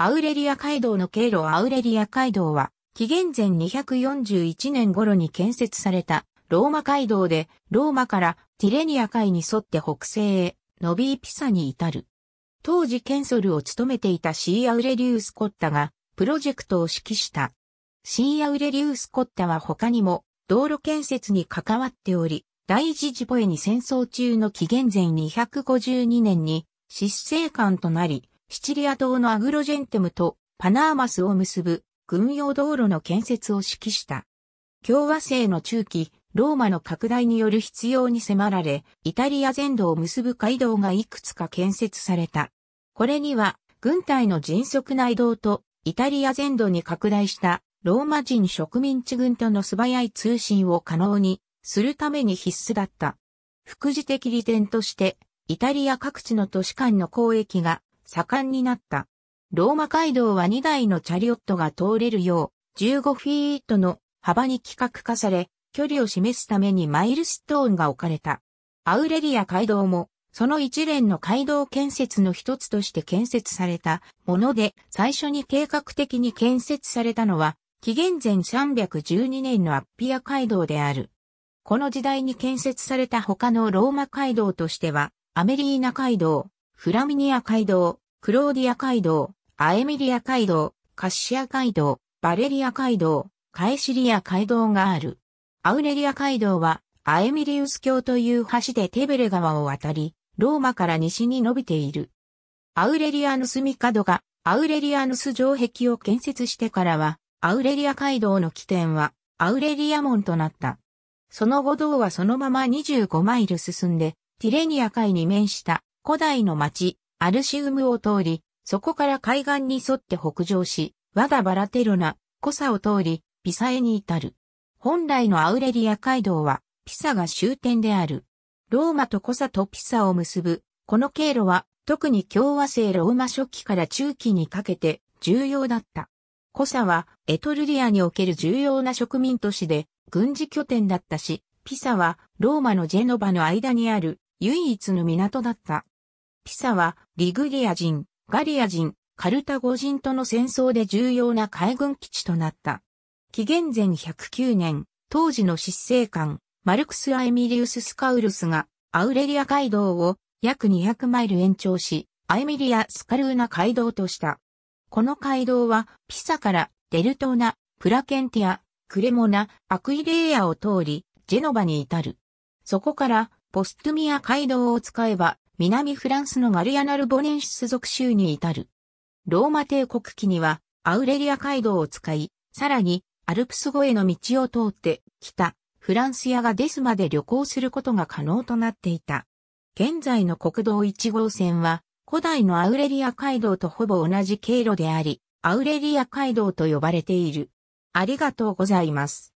アウレリア街道の経路アウレリア街道は、紀元前241年頃に建設されたローマ街道で、ローマからティレニア海に沿って北西へ、ノビーピサに至る。当時ケンソルを務めていたシーアウレリウス・コッタが、プロジェクトを指揮した。シーアウレリウス・コッタは他にも、道路建設に関わっており、第一次ボエに戦争中の紀元前252年に、失政官となり、シチリア島のアグロジェンテムとパナーマスを結ぶ軍用道路の建設を指揮した。共和制の中期、ローマの拡大による必要に迫られ、イタリア全土を結ぶ街道がいくつか建設された。これには、軍隊の迅速な移動と、イタリア全土に拡大したローマ人植民地軍との素早い通信を可能にするために必須だった。副次的利点として、イタリア各地の都市間の交易が盛んになった。ローマ街道は2台のチャリオットが通れるよう、15フィートの幅に規格化され、距離を示すためにマイルストーンが置かれた。アウレリア街道も、その一連の街道建設の一つとして建設されたもので、最初に計画的に建設されたのは、紀元前312年のアッピア街道である。この時代に建設された他のローマ街道としては、アメリーナ街道、フラミニア街道、クローディア街道、アエミリア街道、カッシア街道、バレリア街道、カエシリア街道がある。アウレリア街道は、アエミリウス橋という橋でテベレ川を渡り、ローマから西に伸びている。アウレリアヌスミカドが、アウレリアヌス城壁を建設してからは、アウレリア街道の起点は、アウレリア門となった。その後道はそのまま25マイル進んで、ティレニア海に面した古代の町、アルシウムを通り、そこから海岸に沿って北上し、ワダバラテロナ、コサを通り、ピサエに至る。本来のアウレリア街道は、ピサが終点である。ローマとコサとピサを結ぶ、この経路は、特に共和制ローマ初期から中期にかけて重要だった。コサはエトルリアにおける重要な植民都市で軍事拠点だったし、ピサはローマのジェノバの間にある唯一の港だった。ピサは、リグリア人、ガリア人、カルタゴ人との戦争で重要な海軍基地となった。紀元前109年、当時の執政官、マルクス・アエミリウス・スカウルスが、アウレリア街道を約200マイル延長し、アエミリア・スカルーナ街道とした。この街道は、ピサからデルトーナ、プラケンティア、クレモナ、アクイレイアを通り、ジェノバに至る。そこから、ポストゥミア街道を使えば、南フランスのガルヤナルボネンシス属州に至る。ローマ帝国期にはアウレリア街道を使い、さらにアルプス越えの道を通って北、フランスやガデスまで旅行することが可能となっていた。現在の国道1号線は古代のアウレリア街道とほぼ同じ経路であり、アウレリア街道と呼ばれている。ありがとうございます。